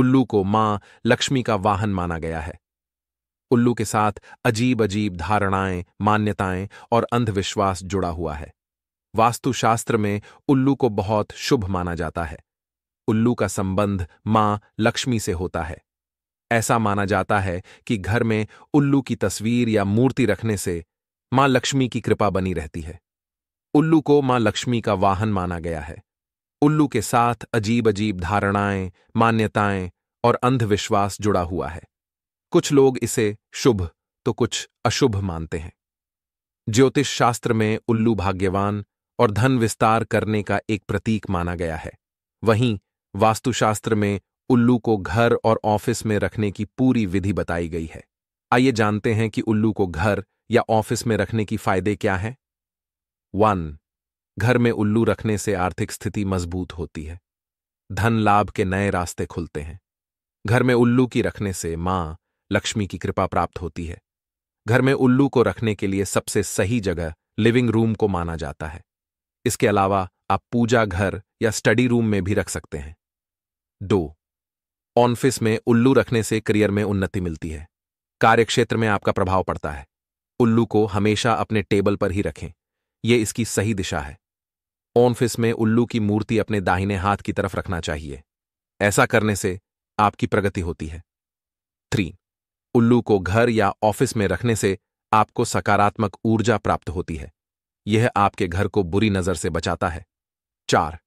उल्लू को मां लक्ष्मी का वाहन माना गया है उल्लू के साथ अजीब अजीब धारणाएं मान्यताएं और अंधविश्वास जुड़ा हुआ है वास्तुशास्त्र में उल्लू को बहुत शुभ माना जाता है उल्लू का संबंध मां लक्ष्मी से होता है ऐसा माना जाता है कि घर में उल्लू की तस्वीर या मूर्ति रखने से मां लक्ष्मी की कृपा बनी रहती है उल्लू को मां लक्ष्मी का वाहन माना गया है उल्लू के साथ अजीब अजीब धारणाएं मान्यताएं और अंधविश्वास जुड़ा हुआ है कुछ लोग इसे शुभ तो कुछ अशुभ मानते हैं ज्योतिष शास्त्र में उल्लू भाग्यवान और धन विस्तार करने का एक प्रतीक माना गया है वहीं वास्तुशास्त्र में उल्लू को घर और ऑफिस में रखने की पूरी विधि बताई गई है आइए जानते हैं कि उल्लू को घर या ऑफिस में रखने की फायदे क्या हैं वन घर में उल्लू रखने से आर्थिक स्थिति मजबूत होती है धन लाभ के नए रास्ते खुलते हैं घर में उल्लू की रखने से मां लक्ष्मी की कृपा प्राप्त होती है घर में उल्लू को रखने के लिए सबसे सही जगह लिविंग रूम को माना जाता है इसके अलावा आप पूजा घर या स्टडी रूम में भी रख सकते हैं दो ऑनफिस में उल्लू रखने से करियर में उन्नति मिलती है कार्यक्षेत्र में आपका प्रभाव पड़ता है उल्लू को हमेशा अपने टेबल पर ही रखें यह इसकी सही दिशा है ऑनफिस में उल्लू की मूर्ति अपने दाहिने हाथ की तरफ रखना चाहिए ऐसा करने से आपकी प्रगति होती है थ्री उल्लू को घर या ऑफिस में रखने से आपको सकारात्मक ऊर्जा प्राप्त होती है यह आपके घर को बुरी नजर से बचाता है चार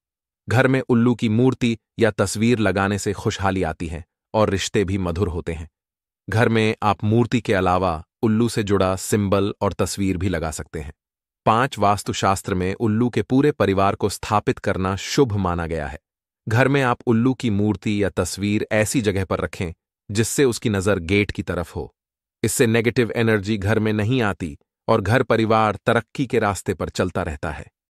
घर में उल्लू की मूर्ति या तस्वीर लगाने से खुशहाली आती है और रिश्ते भी मधुर होते हैं घर में आप मूर्ति के अलावा उल्लू से जुड़ा सिंबल और तस्वीर भी लगा सकते हैं पांच वास्तुशास्त्र में उल्लू के पूरे परिवार को स्थापित करना शुभ माना गया है घर में आप उल्लू की मूर्ति या तस्वीर ऐसी जगह पर रखें जिससे उसकी नज़र गेट की तरफ हो इससे नेगेटिव एनर्जी घर में नहीं आती और घर परिवार तरक्की के रास्ते पर चलता रहता है